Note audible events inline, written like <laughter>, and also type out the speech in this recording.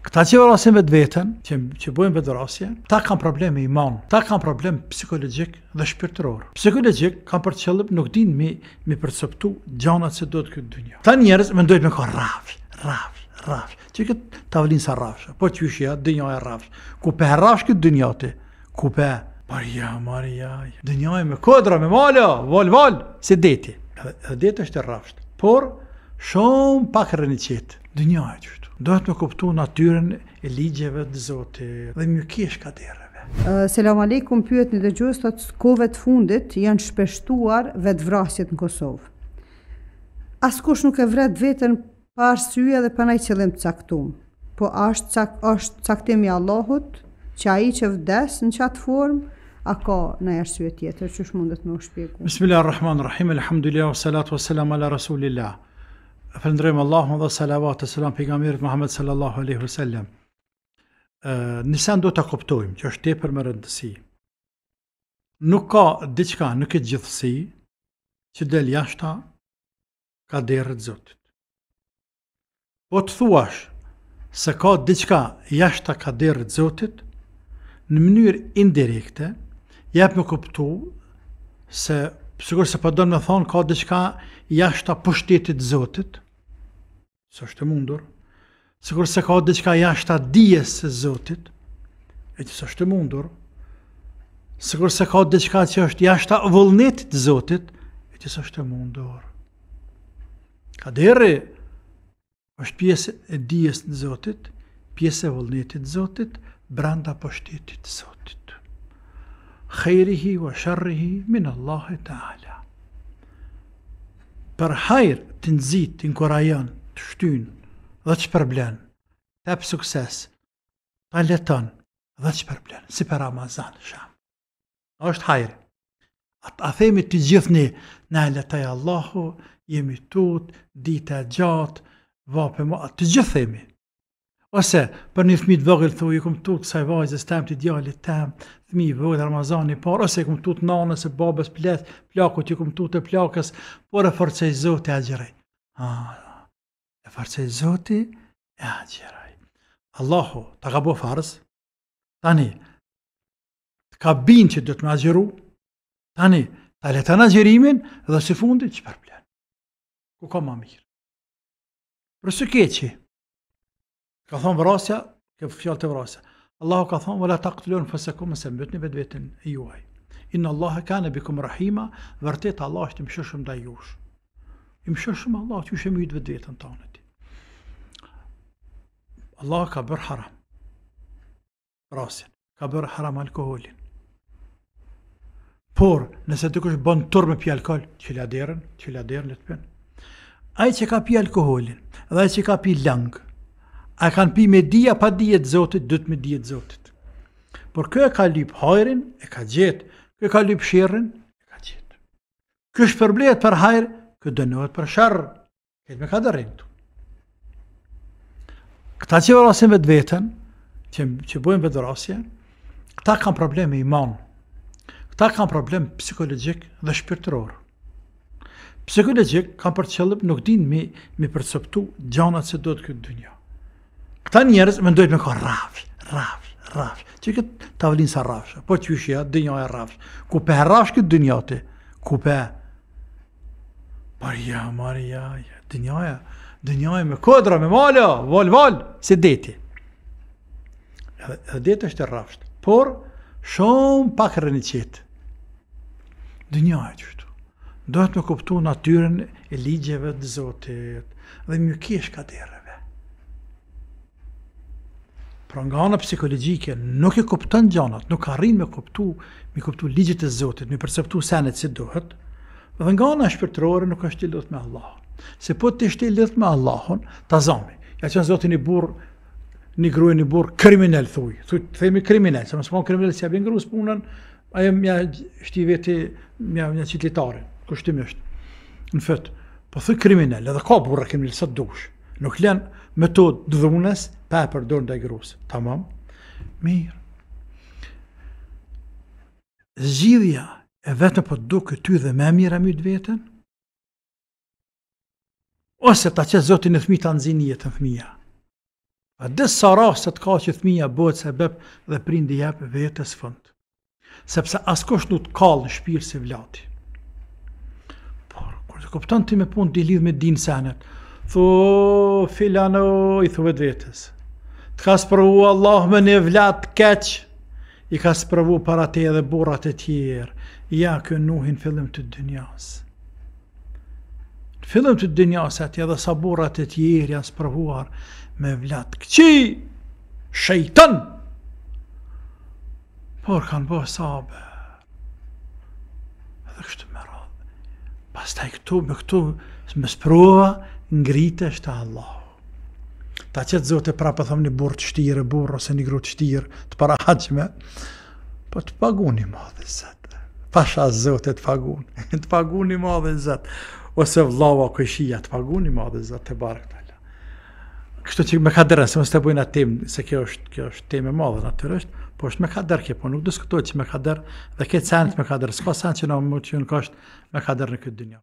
Këta që vërasin vetë vetën, që, që bujnë vetë vërasje, ta kam probleme i manë, ta kam probleme psikologjik dhe shpirtëror. Psikologjik kam për qëllëp nuk din mi, mi përcëptu gjanat se do të këtë dynja. Ta njerës me ndojt me ka rafsh, rafsh, rafsh, që këtë ta sa rafsh, po që ishë ja, dynja e rafsh, ku pe rafsh këtë dynjati, ku pe, marja, marja, dynja e me kodra, me malo, vol, vol, si deti, dhe, deti është e rafsh, por shumë pak rëni qitë, dynja e qështë. Dohet me kuptu natyren e ligjeve të zote dhe mjukish ka dereve. Selam Aleikum, pyet një dhe gjusë, të kove të fundit janë shpeshtuar vetë vrasjet në Kosovë. Askush nuk e vret vetën pa arsye dhe pa një qëllim të caktum, po është caktimi Allahut, që a i që vdes në qatë form, a ka në arsye tjetër, që shë mundet në u shpjeku. Bismillahirrahmanirrahim, alhamdulillah, salatu wa ala rasulillah. Falëndrojmë Allahun dhe salavat e selam pejgamberit Muhammed sallallahu alaihi wasallam. Ë, Nisën do ta kuptojmë që është tepër me rëndësi. Nuk ka diçka në këtë gjithësi që del jashta ka derët Zotit. Po të thuash se ka diçka jashta ka derët Zotit, në mënyrë indirekte, jep me kuptu se Sigur se po me thonë, thon ka diçka jashtë të pushtetit të Zotit. së është e mundur? Sigur se ka diçka jashtë dijes së Zotit. E që së është e mundur? Sigur se ka diçka që është jashtë vullnetit të Zotit. E që së është e mundur? Ka deri, është pjesë e dijes të Zotit, pjesë e vullnetit të Zotit, branda pushtetit të Zotit. Khejrihi wa sharrihi min Allah e ta'ala. Për hajr të nëzit, të nëkurajan, të shtyn, dhe të shpërblen, të apë sukses, të aletan, dhe të shpërblen, si për Ramazan, shëm. A është hajr. A të athemi të gjithni, në aletaj Allahu, jemi tut, dita gjatë, vapë e të gjithemi, Ose për një fëmijë të vogël thoi, ju kumtu të saj vajzës tem të djalit tem, fëmijë vogël Ramazani parë, ose kumtu të nanës e babës pleth, plakut ju kumtu të plakës, por e forcej zoti e a. E forcej zoti e agjeraj. Allahu, ta ka bo tani, ka bin që dhëtë me agjeru, tani, ta letan agjerimin, dhe si fundi çfarë plan. Ku ka ma mirë. Për së keqi, Ka thonë vrasja, ke fjallë të vrasja. Allahu ka thonë, vëla ta këtëlonë fëse kumë nëse mbëtë një vetë vetën e juaj. Inë Allah e ka në bikum rahima, vërtet Allah është imë shëshëm da jush. Imë shëshëm Allah të ju shëmë i dhe vetë vetën të anë ti. Allah ka bërë haram. Rasin. ka bërë haram alkoholin. Por, nëse të këshë bënë tur me pjë alkohol, që le aderen, që le aderen, le të pënë. Ajë që ka pi alkoholin, dhe ajë që ka pi langë, A kanë pi me dhja pa dhja të zotit, dhëtë me dhja të zotit. Por kë e ka lip hajrin, e ka gjithë. Kë e ka lip shirrin, e ka gjithë. Kë shpërblejët për hajrë, kë dënohet për sharrë. Këtë me ka dhe rindu. Këta që vërasin vetë vetën, që, që bujnë vetë vërasje, këta kanë probleme iman, këta kanë probleme psikologjik dhe shpirtëror. Psikologjik kanë për qëllëp nuk din me përsoptu gjanat se do të këtë dënja. Këta njerës më ndojt me ka rafsh, rafsh, rafsh. Që këtë të sa rafsh, po që shia, dënja e rafsh. Ku pe rafsh këtë dënja të, ku pe... Marja, marja, dënja e, dënja e me këdra, me malja, vol, vol, se deti. Dhe deti është e rafsh, por shumë pak rëni qëtë. Dënja e që Dojtë me kuptu natyren e ligjeve të zotit dhe mjë kish ka Pra nga ana psikologjike nuk e kupton gjanat, nuk arrin me kuptu, me kuptu ligjit e Zotit, me perceptu senet si duhet. Dhe nga ana shpirtërore nuk është i lidhur me Allahon. Se po të ishte i me Allahun, ta zëmi. Ja që zotin i burr një gruje një burr kriminal thuj. Thuj themi kriminal, se mos po kriminal si avin gruas punën, ajo mja shti veti, mja mja citlitare, kushtimisht. Në fakt, po thuj kriminal, edhe ka burra kriminal sa dush nuk lën metod dhunës pa e përdojnë dhe grusë. Tamam? Mirë. Zgjidhja e vetë për po duke ty dhe me mira my të vetën, ose ta që zotin e thmi të anëzini jetën në thmija. A dësë sa ka që thmija bëhet se bep dhe prindi jep vetës fund. Sepse askosht nuk të kalë në shpirë se vlati. Por, kur të kuptan ti me pun të i lidh me dinë senet, thu filano i thuvet vetës. Të ka sëpërvu Allah me një vlatë keq, i ka sëpërvu para te dhe burat e tjerë, ja kjo nuhin fillim të dynjas Në fillim të dynjas atje dhe sa burat e tjerë janë sëpërvuar me vlatë këqi, shëjton, por kanë bëhë sabë. Edhe kështu me radhë. Pas taj këtu, me këtu, me sëpërvuar, ngritë është të Allah. Ta qëtë zotë e prapë thëmë një burë të shtirë, burë ose një gru të shtirë të para haqme, po të pagun i madhe zëtë. Pasha zotë të pagun, <laughs> të pagun i madhe zëtë. Ose vlava këshia të pagun i madhe zëtë të barë këtë. Kështu që me kaderën, se më të bujnë atë se kjo është, kjo është temë e madhe, natërështë, po është me kaderë kje, po nuk diskutojë që me kaderë, dhe ke cenët me kaderë, s'ka cenë që në më që në kështë me kaderë në këtë dynja.